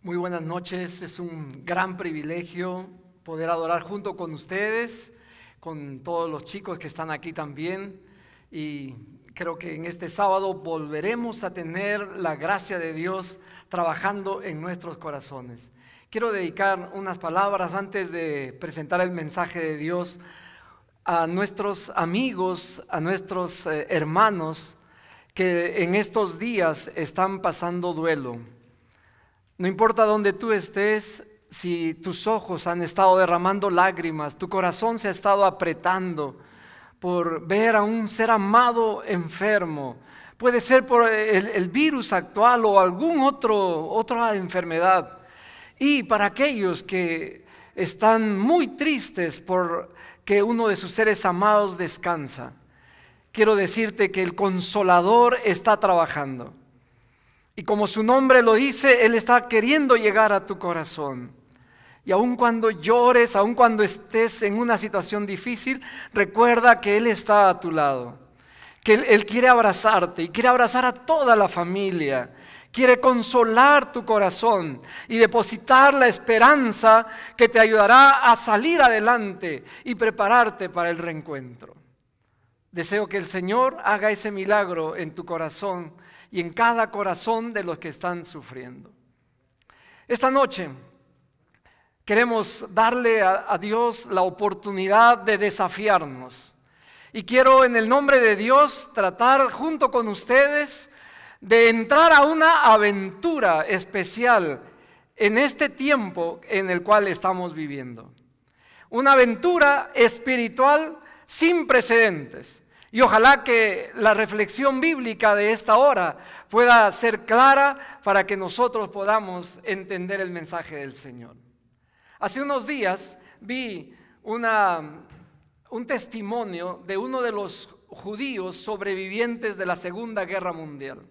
Muy buenas noches, es un gran privilegio poder adorar junto con ustedes, con todos los chicos que están aquí también. Y creo que en este sábado volveremos a tener la gracia de Dios trabajando en nuestros corazones. Quiero dedicar unas palabras antes de presentar el mensaje de Dios a nuestros amigos, a nuestros eh, hermanos que en estos días están pasando duelo no importa dónde tú estés, si tus ojos han estado derramando lágrimas, tu corazón se ha estado apretando por ver a un ser amado enfermo. Puede ser por el, virus actual o algún otro, otra enfermedad. Y para aquellos que están muy tristes por que uno de sus seres amados descansa, quiero decirte que el consolador está trabajando. Y como su nombre lo dice, Él está queriendo llegar a tu corazón. Y aun cuando llores, aun cuando estés en una situación difícil, recuerda que Él está a tu lado. Que Él, quiere abrazarte y quiere abrazar a toda la familia quiere consolar tu corazón y depositar la esperanza que te ayudará a salir adelante y prepararte para el reencuentro. Deseo que el Señor haga ese milagro en tu corazón y en cada corazón de los que están sufriendo. Esta noche queremos darle a, Dios la oportunidad de desafiarnos. Y quiero en el nombre de Dios tratar junto con ustedes de entrar a una aventura especial en este tiempo en el cual estamos viviendo. Una aventura espiritual sin precedentes. Y ojalá que la reflexión bíblica de esta hora pueda ser clara para que nosotros podamos entender el mensaje del Señor. Hace unos días vi un testimonio de uno de los judíos sobrevivientes de la Segunda Guerra Mundial.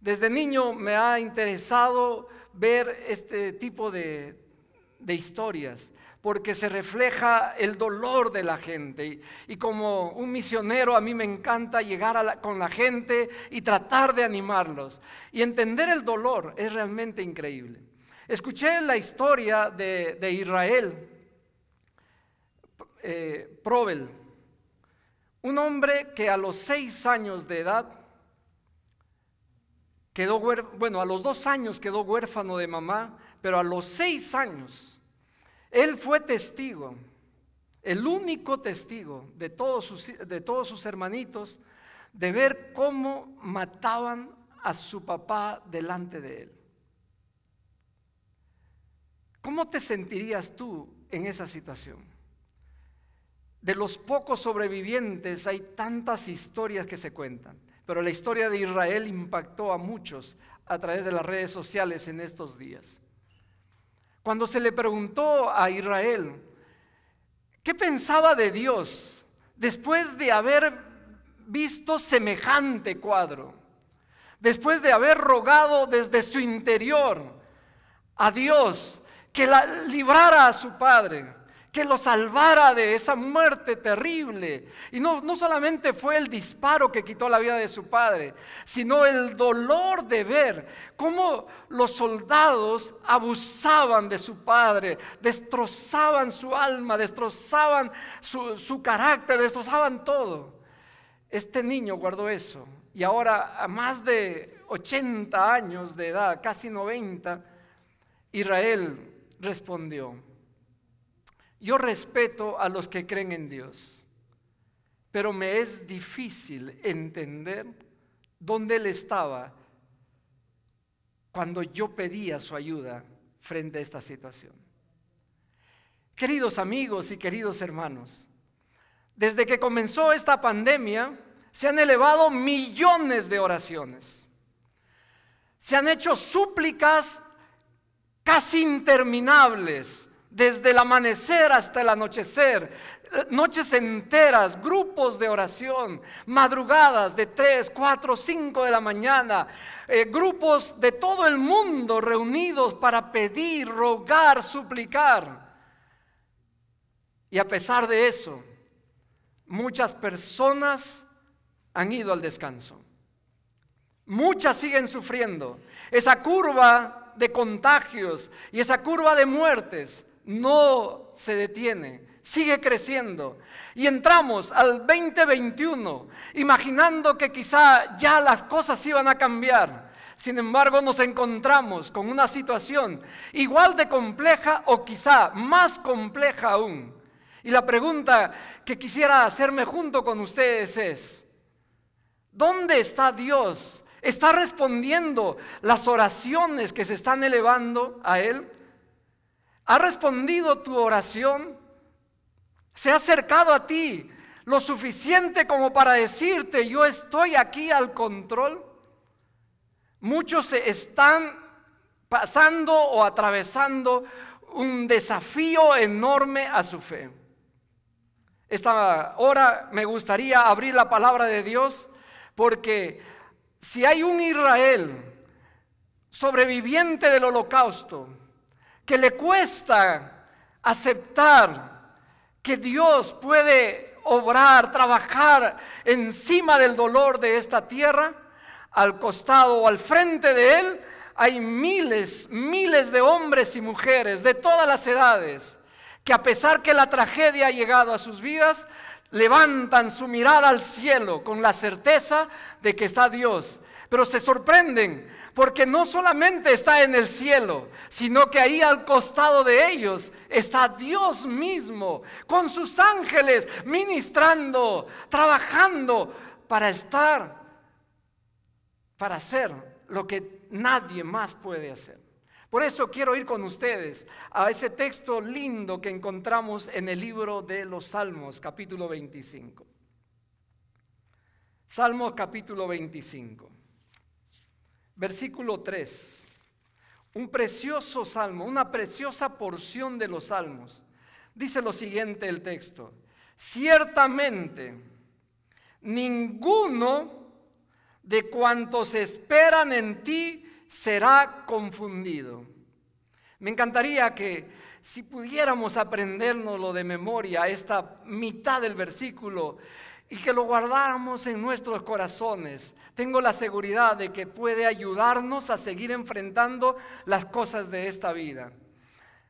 Desde niño me ha interesado ver este tipo de historias porque se refleja el dolor de la gente. Y como un misionero a mí me encanta llegar con la gente y tratar de animarlos. Y entender el dolor es realmente increíble. Escuché la historia de, Israel, eh, Probel, un hombre que a los seis años de edad quedó, bueno, a los dos años quedó huérfano de mamá, pero a los seis años él fue testigo, el único testigo de todos sus, de todos sus hermanitos, de ver cómo mataban a su papá delante de él. ¿Cómo te sentirías tú en esa situación? De los pocos sobrevivientes hay tantas historias que se cuentan, pero la historia de Israel impactó a muchos a través de las redes sociales en estos días. Cuando se le preguntó a Israel, ¿qué pensaba de Dios después de haber visto semejante cuadro? Después de haber rogado desde su interior a Dios que la librara a su padre que lo salvara de esa muerte terrible. Y no, no solamente fue el disparo que quitó la vida de su padre, sino el dolor de ver cómo los soldados abusaban de su padre, destrozaban su alma, destrozaban su, su carácter, destrozaban todo. Este niño guardó eso y ahora a más de 80 años de edad, casi 90, Israel respondió. Yo respeto a los que creen en Dios, pero me es difícil entender dónde Él estaba cuando yo pedía su ayuda frente a esta situación. Queridos amigos y queridos hermanos, desde que comenzó esta pandemia se han elevado millones de oraciones. Se han hecho súplicas casi interminables desde el amanecer hasta el anochecer, noches enteras, grupos de oración, madrugadas de 3, 4, 5 de la mañana, eh, grupos de todo el mundo reunidos para pedir, rogar, suplicar. Y a pesar de eso, muchas personas han ido al descanso. Muchas siguen sufriendo. Esa curva de contagios y esa curva de muertes no se detiene, sigue creciendo. Y entramos al 2021 imaginando que quizá ya las cosas iban a cambiar. Sin embargo, nos encontramos con una situación igual de compleja o quizá más compleja aún. Y la pregunta que quisiera hacerme junto con ustedes es, ¿dónde está Dios? ¿Está respondiendo las oraciones que se están elevando a Él? ¿Ha respondido tu oración? ¿Se ha acercado a ti lo suficiente como para decirte, yo estoy aquí al control? Muchos están pasando o atravesando un desafío enorme a su fe. Esta hora me gustaría abrir la palabra de Dios porque si hay un Israel sobreviviente del holocausto, que le cuesta aceptar que Dios puede obrar, trabajar encima del dolor de esta tierra, al costado o al frente de Él hay miles, miles de hombres y mujeres de todas las edades que a pesar que la tragedia ha llegado a sus vidas, levantan su mirada al cielo con la certeza de que está Dios. Pero se sorprenden porque no solamente está en el cielo, sino que ahí al costado de ellos está Dios mismo, con sus ángeles, ministrando, trabajando para estar, para hacer lo que nadie más puede hacer. Por eso quiero ir con ustedes a ese texto lindo que encontramos en el libro de los Salmos, capítulo 25. Salmos capítulo 25. Versículo 3. Un precioso salmo, una preciosa porción de los salmos. Dice lo siguiente el texto. Ciertamente, ninguno de cuantos esperan en ti será confundido. Me encantaría que si pudiéramos lo de memoria, esta mitad del versículo, y que lo guardáramos en nuestros corazones. Tengo la seguridad de que puede ayudarnos a seguir enfrentando las cosas de esta vida.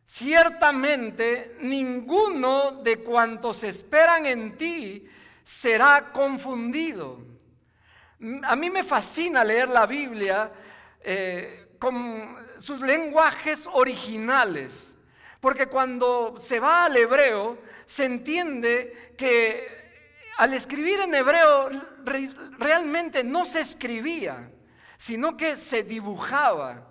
Ciertamente, ninguno de cuantos esperan en ti será confundido. A mí me fascina leer la Biblia eh, con sus lenguajes originales, porque cuando se va al hebreo se entiende que al escribir en hebreo realmente no se escribía, sino que se dibujaba.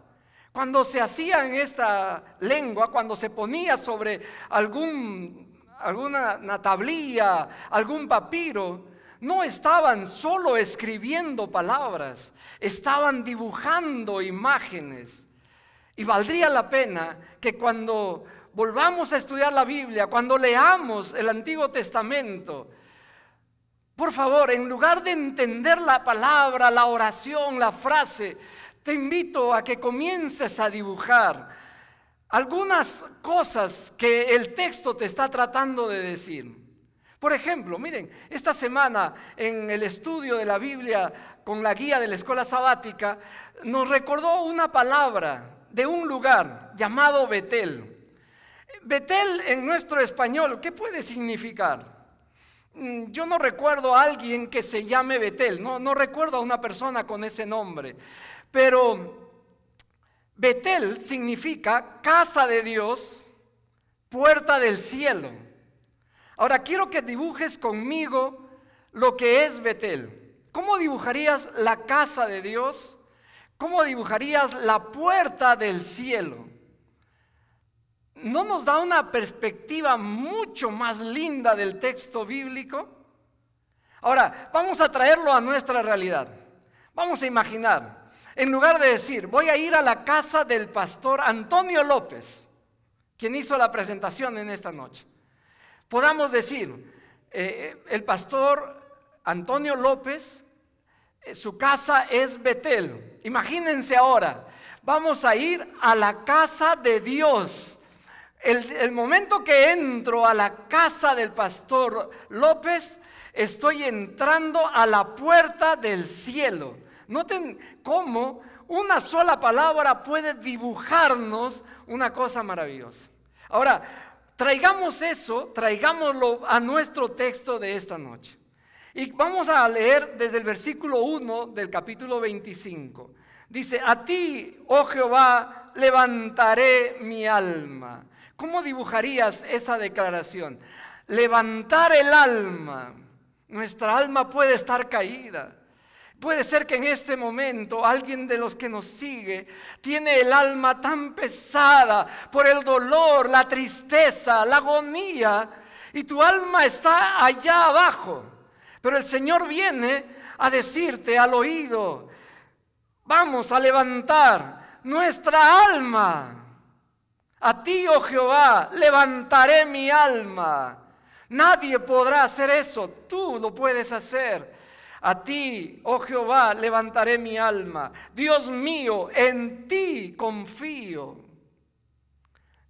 Cuando se hacía en esta lengua, cuando se ponía sobre algún, alguna tablilla, algún papiro, no estaban solo escribiendo palabras, estaban dibujando imágenes. Y valdría la pena que cuando volvamos a estudiar la Biblia, cuando leamos el Antiguo Testamento, por favor, en lugar de entender la palabra, la oración, la frase, te invito a que comiences a dibujar algunas cosas que el texto te está tratando de decir. Por ejemplo, miren, esta semana en el estudio de la Biblia con la guía de la escuela sabática, nos recordó una palabra de un lugar llamado Betel. Betel en nuestro español, ¿qué puede significar? Mm, yo no recuerdo a alguien que se llame Betel, no, recuerdo a una persona con ese nombre, pero Betel significa casa de Dios, puerta del cielo. Ahora quiero que dibujes conmigo lo que es Betel. ¿Cómo dibujarías la casa de Dios? ¿Cómo dibujarías la puerta del cielo? ¿no nos da una perspectiva mucho más linda del texto bíblico? Ahora, vamos a traerlo a nuestra realidad. Vamos a imaginar, en lugar de decir, voy a ir a la casa del pastor Antonio López, quien hizo la presentación en esta noche, podamos decir, eh, eh, el pastor Antonio López, eh, su casa es Betel. Imagínense ahora, vamos a ir a la casa de Dios. El, momento que entro a la casa del pastor López, estoy entrando a la puerta del cielo. Noten cómo una sola palabra puede dibujarnos una cosa maravillosa. Ahora, traigamos eso, traigámoslo a nuestro texto de esta noche. Y vamos a leer desde el versículo 1 del capítulo 25. Dice, a ti, oh Jehová, levantaré mi alma. ¿Cómo dibujarías esa declaración? Levantar el alma. Nuestra alma puede estar caída. Puede ser que en este momento alguien de los que nos sigue tiene el alma tan pesada por el dolor, la tristeza, la agonía, y tu alma está allá abajo. Pero el Señor viene a decirte al oído, vamos a levantar nuestra alma. A ti, oh Jehová, levantaré mi alma. Nadie podrá hacer eso, tú lo puedes hacer. A ti, oh Jehová, levantaré mi alma. Dios mío, en ti confío.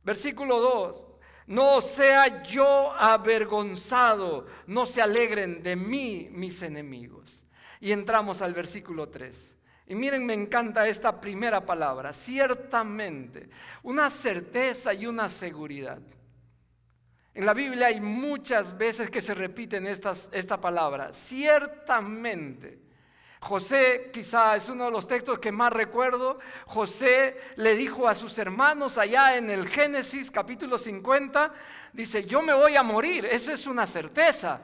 Versículo 2. No sea yo avergonzado, no se alegren de mí mis enemigos. Y entramos al versículo 3. Y miren, me encanta esta primera palabra, ciertamente, una certeza y una seguridad. En la Biblia hay muchas veces que se repiten estas, esta palabra, ciertamente. José quizá es uno de los textos que más recuerdo. José le dijo a sus hermanos allá en el Génesis capítulo 50, dice, yo me voy a morir, eso es una certeza.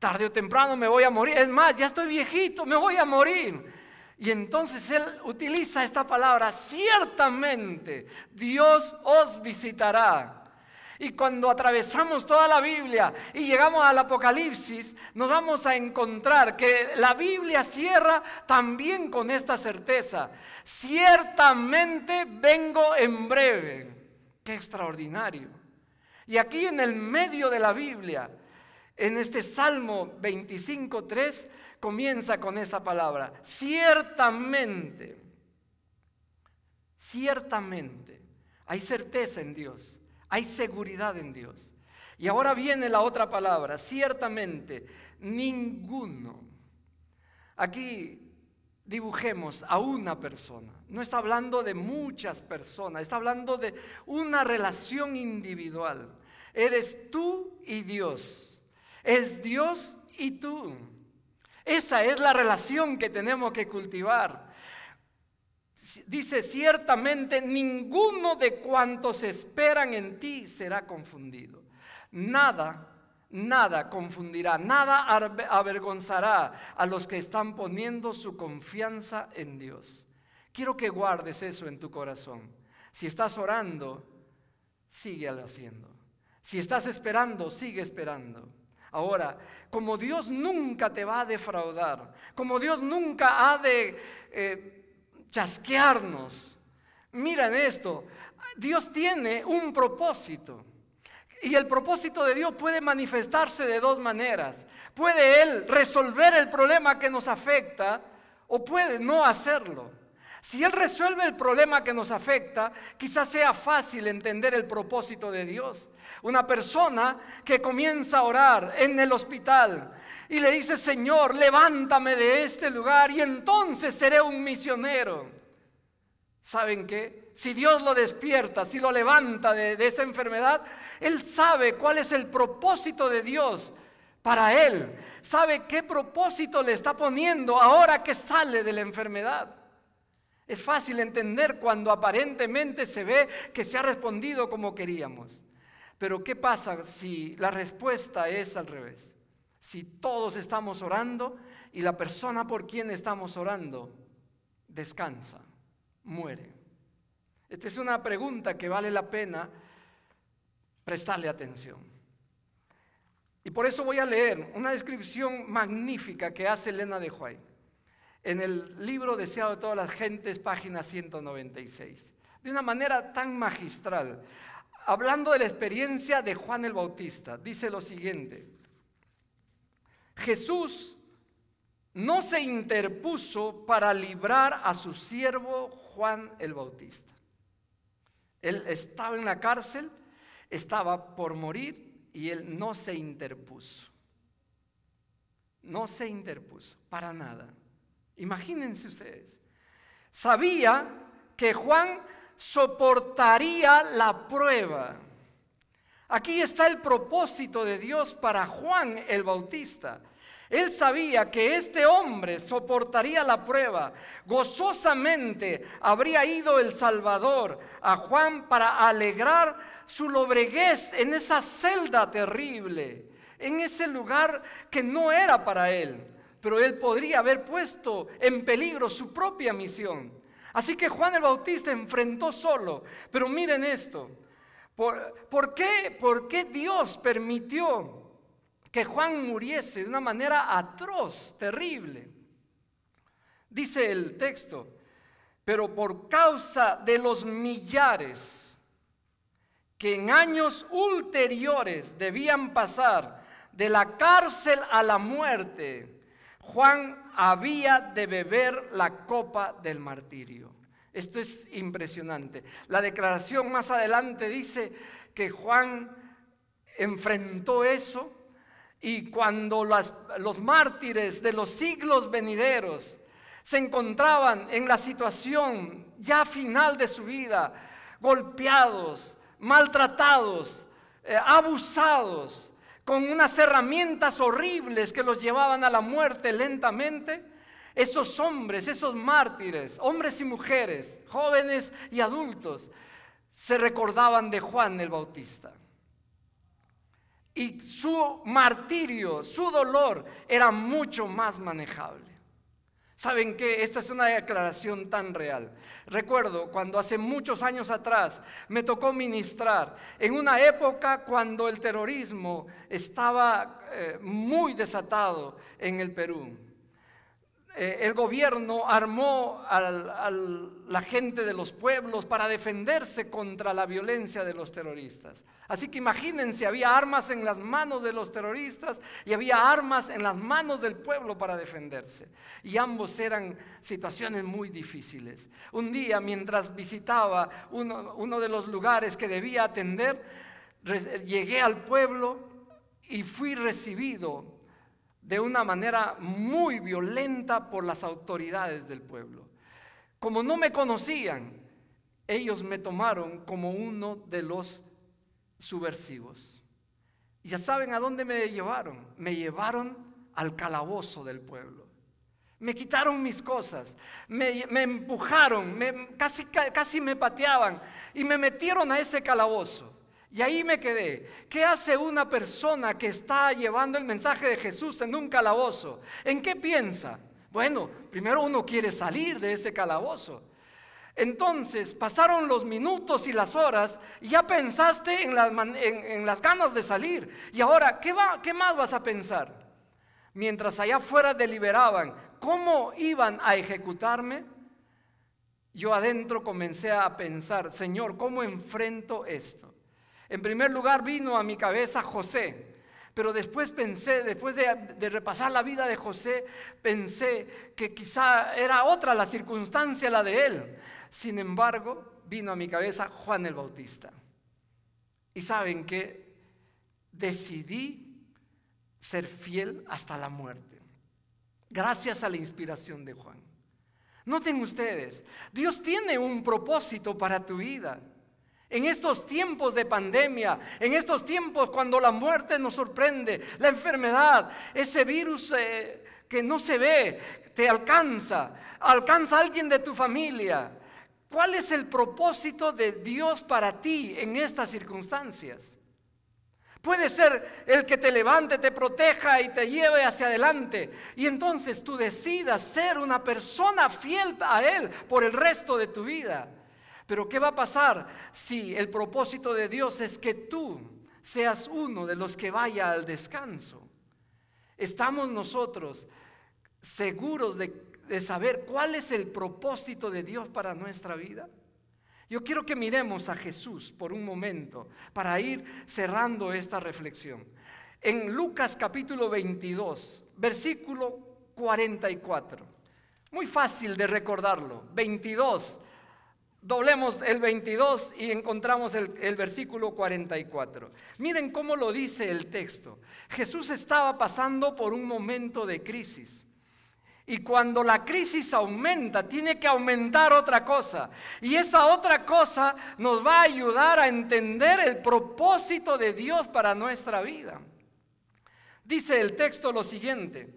Tarde o temprano me voy a morir. Es más, ya estoy viejito, me voy a morir. Y entonces él utiliza esta palabra, ciertamente Dios os visitará. Y cuando atravesamos toda la Biblia y llegamos al Apocalipsis, nos vamos a encontrar que la Biblia cierra también con esta certeza. Ciertamente vengo en breve. Qué extraordinario. Y aquí en el medio de la Biblia, en este Salmo 25.3, comienza con esa palabra. Ciertamente, ciertamente, hay certeza en Dios, hay seguridad en Dios. Y ahora viene la otra palabra, ciertamente, ninguno. Aquí dibujemos a una persona. No está hablando de muchas personas, está hablando de una relación individual. Eres tú y Dios. Es Dios y tú. Esa es la relación que tenemos que cultivar. Dice, ciertamente ninguno de cuantos esperan en ti será confundido. Nada Nada confundirá, nada avergonzará a los que están poniendo su confianza en Dios. Quiero que guardes eso en tu corazón. Si estás orando, sigue haciendo. Si estás esperando, sigue esperando. Ahora, como Dios nunca te va a defraudar, como Dios nunca ha de eh, chasquearnos, miren esto, Dios tiene un propósito. Y el propósito de Dios puede manifestarse de dos maneras. Puede Él resolver el problema que nos afecta o puede no hacerlo. Si Él resuelve el problema que nos afecta, quizás sea fácil entender el propósito de Dios. Una persona que comienza a orar en el hospital y le dice, Señor, levántame de este lugar y entonces seré un misionero. ¿Saben qué? Si Dios lo despierta, si lo levanta de, de esa enfermedad, Él sabe cuál es el propósito de Dios para Él. Sabe qué propósito le está poniendo ahora que sale de la enfermedad. Es fácil entender cuando aparentemente se ve que se ha respondido como queríamos. Pero ¿qué pasa si la respuesta es al revés? Si todos estamos orando y la persona por quien estamos orando descansa, muere. Esta es una pregunta que vale la pena prestarle atención. Y por eso voy a leer una descripción magnífica que hace Elena de Juárez en el libro deseado de todas las gentes, página 196, de una manera tan magistral, hablando de la experiencia de Juan el Bautista. Dice lo siguiente, Jesús no se interpuso para librar a su siervo Juan el Bautista. Él estaba en la cárcel, estaba por morir y él no se interpuso. No se interpuso, para nada. Imagínense ustedes. Sabía que Juan soportaría la prueba. Aquí está el propósito de Dios para Juan el Bautista. Él sabía que este hombre soportaría la prueba. Gozosamente habría ido el Salvador a Juan para alegrar su lobreguez en esa celda terrible, en ese lugar que no era para él pero él podría haber puesto en peligro su propia misión. Así que Juan el Bautista enfrentó solo, pero miren esto, ¿por, qué, por qué Dios permitió que Juan muriese de una manera atroz, terrible? Dice el texto, pero por causa de los millares que en años ulteriores debían pasar de la cárcel a la muerte, Juan había de beber la copa del martirio. Esto es impresionante. La declaración más adelante dice que Juan enfrentó eso y cuando los mártires de los siglos venideros se encontraban en la situación ya final de su vida, golpeados, maltratados, eh, abusados, con unas herramientas horribles que los llevaban a la muerte lentamente, esos hombres, esos mártires, hombres y mujeres, jóvenes y adultos, se recordaban de Juan el Bautista. Y su martirio, su dolor era mucho más manejable. ¿Saben qué? Esta es una declaración tan real. Recuerdo cuando hace muchos años atrás me tocó ministrar en una época cuando el terrorismo estaba eh, muy desatado en el Perú. Eh, el gobierno armó a la gente de los pueblos para defenderse contra la violencia de los terroristas. Así que imagínense, había armas en las manos de los terroristas y había armas en las manos del pueblo para defenderse. Y ambos eran situaciones muy difíciles. Un día, mientras visitaba uno de los lugares que debía atender, llegué al pueblo y fui recibido de una manera muy violenta por las autoridades del pueblo. Como no me conocían, ellos me tomaron como uno de los subversivos. ya saben a dónde me llevaron. Me llevaron al calabozo del pueblo. Me quitaron mis cosas, me, empujaron, me, casi, casi me pateaban y me metieron a ese calabozo. Y ahí me quedé. ¿Qué hace una persona que está llevando el mensaje de Jesús en un calabozo? ¿En qué piensa? Bueno, primero uno quiere salir de ese calabozo. Entonces pasaron los minutos y las horas y ya pensaste en, las, ganas de salir. Y ahora, ¿qué, va, ¿qué más vas a pensar? Mientras allá afuera deliberaban cómo iban a ejecutarme, yo adentro comencé a pensar, Señor, ¿cómo enfrento esto? En primer lugar vino a mi cabeza José, pero después pensé, después de, repasar la vida de José, pensé que quizá era otra la circunstancia la de él. Sin embargo, vino a mi cabeza Juan el Bautista. Y saben que decidí ser fiel hasta la muerte, gracias a la inspiración de Juan. Noten ustedes, Dios tiene un propósito para tu vida. En estos tiempos de pandemia, en estos tiempos cuando la muerte nos sorprende, la enfermedad, ese virus eh, que no se ve, te alcanza, alcanza a alguien de tu familia. ¿Cuál es el propósito de Dios para ti en estas circunstancias? Puede ser el que te levante, te proteja y te lleve hacia adelante. Y entonces tú decidas ser una persona fiel a Él por el resto de tu vida. Pero ¿qué va a pasar si el propósito de Dios es que tú seas uno de los que vaya al descanso? Estamos nosotros seguros de, saber cuál es el propósito de Dios para nuestra vida. Yo quiero que miremos a Jesús por un momento para ir cerrando esta reflexión. En Lucas capítulo 22, versículo 44. Muy fácil de recordarlo. 22, Doblemos el 22 y encontramos el, versículo 44. Miren cómo lo dice el texto. Jesús estaba pasando por un momento de crisis. Y cuando la crisis aumenta, tiene que aumentar otra cosa. Y esa otra cosa nos va a ayudar a entender el propósito de Dios para nuestra vida. Dice el texto lo siguiente,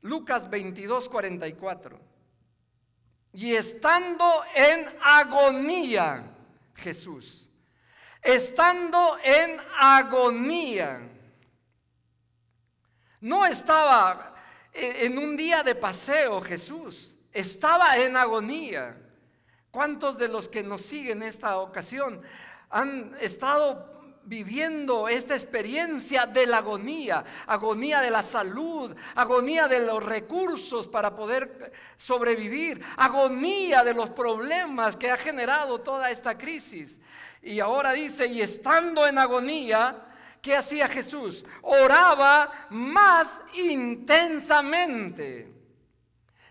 Lucas 22, 44 y estando en agonía, Jesús, estando en agonía, no estaba eh, en un día de paseo Jesús, estaba en agonía. ¿Cuántos de los que nos siguen en esta ocasión han estado viviendo esta experiencia de la agonía, agonía de la salud, agonía de los recursos para poder eh, sobrevivir, agonía de los problemas que ha generado toda esta crisis. Y ahora dice, y estando en agonía, ¿qué hacía Jesús? Oraba más intensamente.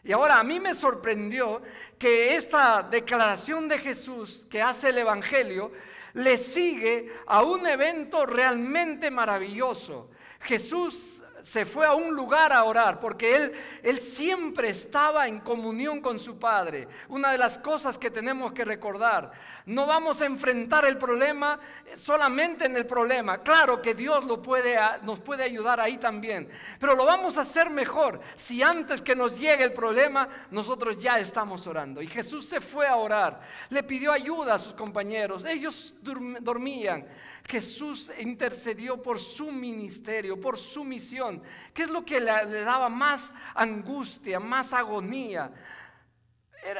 Y ahora a mí me sorprendió que esta declaración de Jesús que hace el Evangelio le sigue a un evento realmente maravilloso. Jesús se fue a un lugar a orar, porque él, él siempre estaba en comunión con su Padre. Una de las cosas que tenemos que recordar, no vamos a enfrentar el problema solamente en el problema. Claro que Dios lo puede, nos puede ayudar ahí también, pero lo vamos a hacer mejor si antes que nos llegue el problema, nosotros ya estamos orando. Y Jesús se fue a orar, le pidió ayuda a sus compañeros, ellos dormían. Jesús intercedió por su ministerio, por su misión. ¿Qué es lo que le, le daba más angustia, más agonía?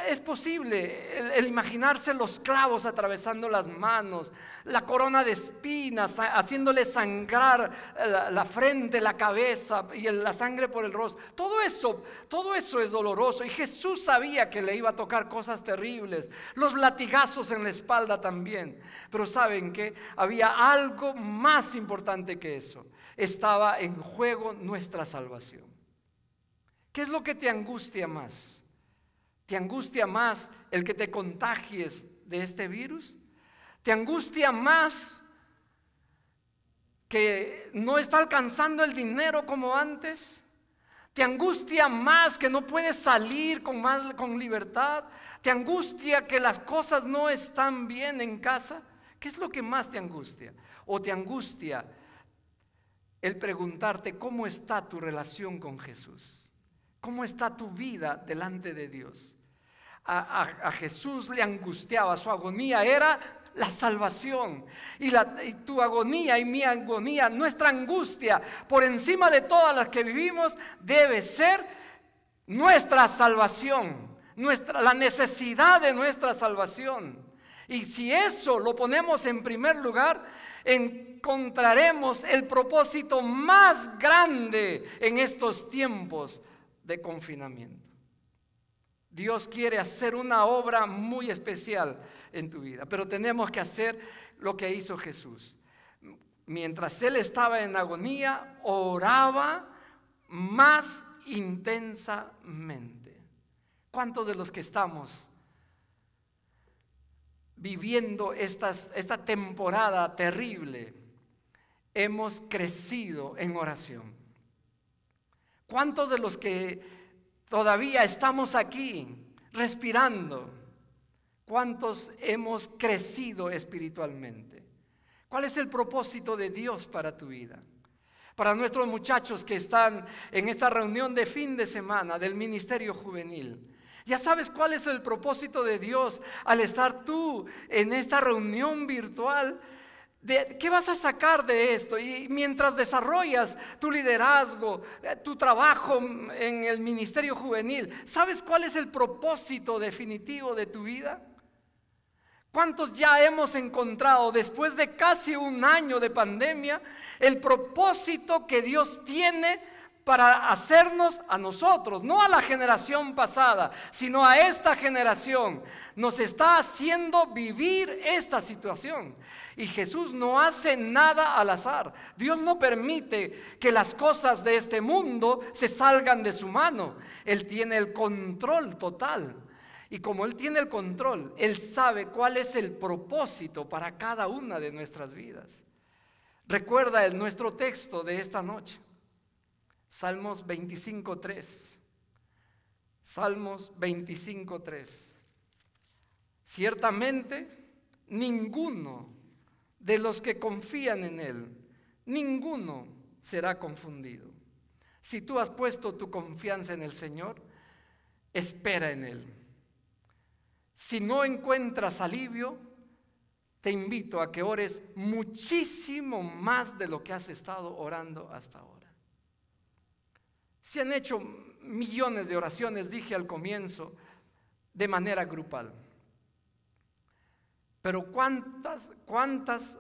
es posible el, imaginarse los clavos atravesando las manos, la corona de espinas, haciéndole sangrar eh, la, frente, la cabeza y la sangre por el rostro. Todo eso, todo eso es doloroso. Y Jesús sabía que le iba a tocar cosas terribles, los latigazos en la espalda también. Pero saben que había algo más importante que eso. Estaba en juego nuestra salvación. ¿Qué es lo que te angustia más? ¿Te angustia más el que te contagies de este virus? ¿Te angustia más que no está alcanzando el dinero como antes? ¿Te angustia más que no puedes salir con, más, con libertad? ¿Te angustia que las cosas no están bien en casa? ¿Qué es lo que más te angustia? ¿O te angustia el preguntarte cómo está tu relación con Jesús? ¿Cómo está tu vida delante de Dios? A, Jesús le angustiaba, su agonía era la salvación. Y, tu agonía y mi agonía, nuestra angustia, por encima de todas las que vivimos, debe ser nuestra salvación, nuestra, la necesidad de nuestra salvación. Y si eso lo ponemos en primer lugar, encontraremos el propósito más grande en estos tiempos de confinamiento. Dios quiere hacer una obra muy especial en tu vida, pero tenemos que hacer lo que hizo Jesús. Mientras él estaba en agonía, oraba más intensamente. ¿Cuántos de los que estamos viviendo esta temporada terrible hemos crecido en oración? ¿Cuántos de los que todavía estamos aquí respirando? ¿Cuántos hemos crecido espiritualmente? ¿Cuál es el propósito de Dios para tu vida? Para nuestros muchachos que están en esta reunión de fin de semana del Ministerio Juvenil. Ya sabes cuál es el propósito de Dios al estar tú en esta reunión virtual ¿Qué vas a sacar de esto? Y mientras desarrollas tu liderazgo, eh, tu trabajo en el ministerio juvenil, ¿sabes cuál es el propósito definitivo de tu vida? ¿Cuántos ya hemos encontrado después de casi un año de pandemia el propósito que Dios tiene para hacernos a nosotros, no a la generación pasada, sino a esta generación. Nos está haciendo vivir esta situación. Y Jesús no hace nada al azar. Dios no permite que las cosas de este mundo se salgan de su mano. Él tiene el control total. Y como Él tiene el control, Él sabe cuál es el propósito para cada una de nuestras vidas. Recuerda nuestro texto de esta noche. Salmos 25.3. Salmos 25.3. Ciertamente, ninguno de los que confían en Él, ninguno será confundido. Si tú has puesto tu confianza en el Señor, espera en Él. Si no encuentras alivio, te invito a que ores muchísimo más de lo que has estado orando hasta ahora. Se han hecho millones de oraciones, dije al comienzo, de manera grupal. Pero cuántas, cuántas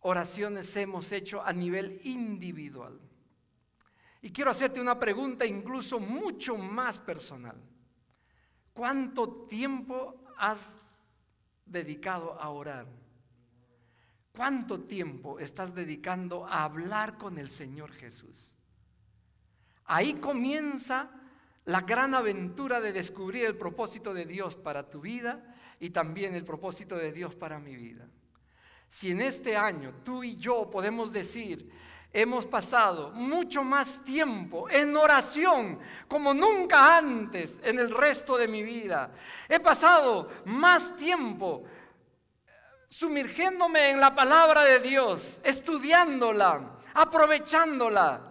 oraciones hemos hecho a nivel individual. Y quiero hacerte una pregunta incluso mucho más personal. ¿Cuánto tiempo has dedicado a orar? ¿Cuánto tiempo estás dedicando a hablar con el Señor Jesús? Ahí comienza la gran aventura de descubrir el propósito de Dios para tu vida y también el propósito de Dios para mi vida. Si en este año tú y yo podemos decir, hemos pasado mucho más tiempo en oración como nunca antes en el resto de mi vida, he pasado más tiempo sumergiéndome en la palabra de Dios, estudiándola, aprovechándola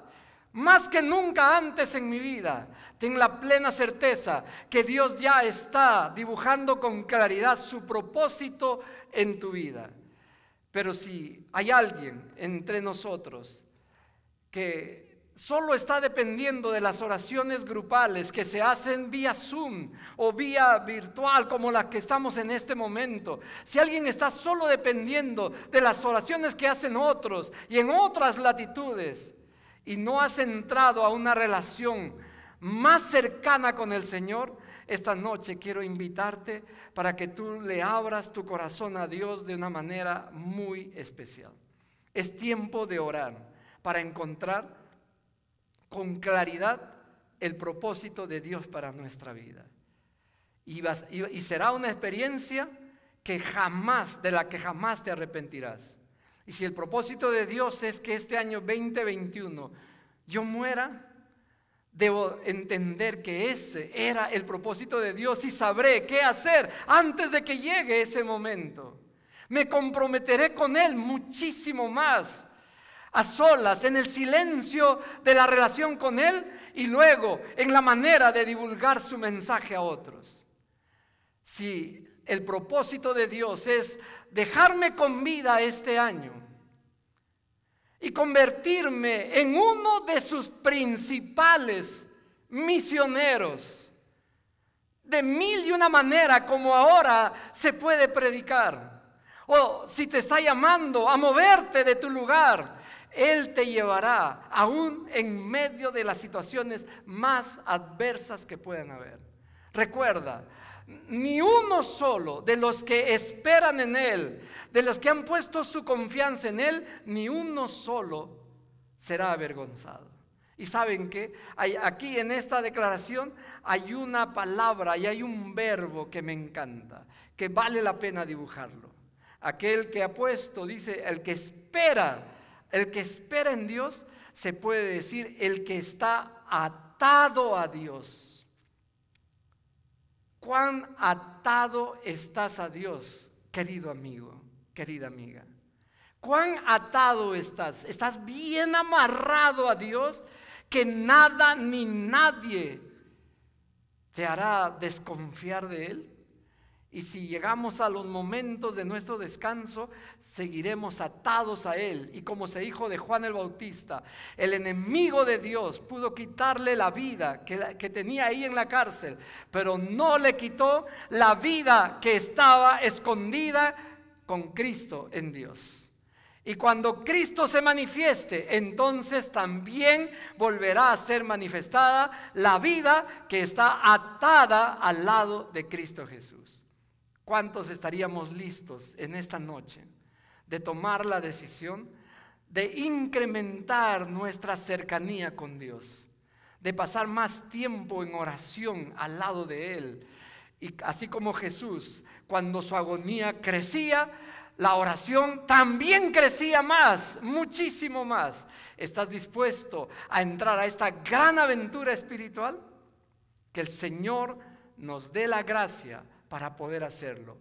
más que nunca antes en mi vida, tengo la plena certeza que Dios ya está dibujando con claridad su propósito en tu vida. Pero si hay alguien entre nosotros que solo está dependiendo de las oraciones grupales que se hacen vía Zoom o vía virtual como las que estamos en este momento. Si alguien está solo dependiendo de las oraciones que hacen otros y en otras latitudes, y no has entrado a una relación más cercana con el Señor, esta noche quiero invitarte para que tú le abras tu corazón a Dios de una manera muy especial. Es tiempo de orar para encontrar con claridad el propósito de Dios para nuestra vida. Y, será una experiencia que jamás, de la que jamás te arrepentirás si el propósito de Dios es que este año 2021 yo muera, debo entender que ese era el propósito de Dios y sabré qué hacer antes de que llegue ese momento. Me comprometeré con Él muchísimo más, a solas, en el silencio de la relación con Él y luego en la manera de divulgar su mensaje a otros. Si el propósito de Dios es dejarme con vida este año, y convertirme en uno de sus principales misioneros, de mil y una manera como ahora se puede predicar. O si te está llamando a moverte de tu lugar, Él te llevará aún en medio de las situaciones más adversas que puedan haber. Recuerda, ni uno solo de los que esperan en Él, de los que han puesto su confianza en Él, ni uno solo será avergonzado. Y saben que aquí en esta declaración hay una palabra y hay un verbo que me encanta, que vale la pena dibujarlo. Aquel que ha puesto, dice, el que espera, el que espera en Dios, se puede decir el que está atado a Dios cuán atado estás a Dios, querido amigo, querida amiga. Cuán atado estás. Estás bien amarrado a Dios que nada ni nadie te hará desconfiar de Él. Y si llegamos a los momentos de nuestro descanso, seguiremos atados a Él. Y como se dijo de Juan el Bautista, el enemigo de Dios pudo quitarle la vida que, tenía ahí en la cárcel, pero no le quitó la vida que estaba escondida con Cristo en Dios. Y cuando Cristo se manifieste, entonces también volverá a ser manifestada la vida que está atada al lado de Cristo Jesús. ¿cuántos estaríamos listos en esta noche de tomar la decisión de incrementar nuestra cercanía con Dios? De pasar más tiempo en oración al lado de Él. Y así como Jesús, cuando su agonía crecía, la oración también crecía más, muchísimo más. ¿Estás dispuesto a entrar a esta gran aventura espiritual? Que el Señor nos dé la gracia para poder hacerlo.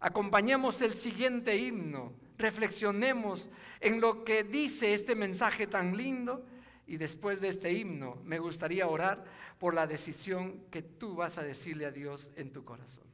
Acompañemos el siguiente himno, reflexionemos en lo que dice este mensaje tan lindo y después de este himno me gustaría orar por la decisión que tú vas a decirle a Dios en tu corazón.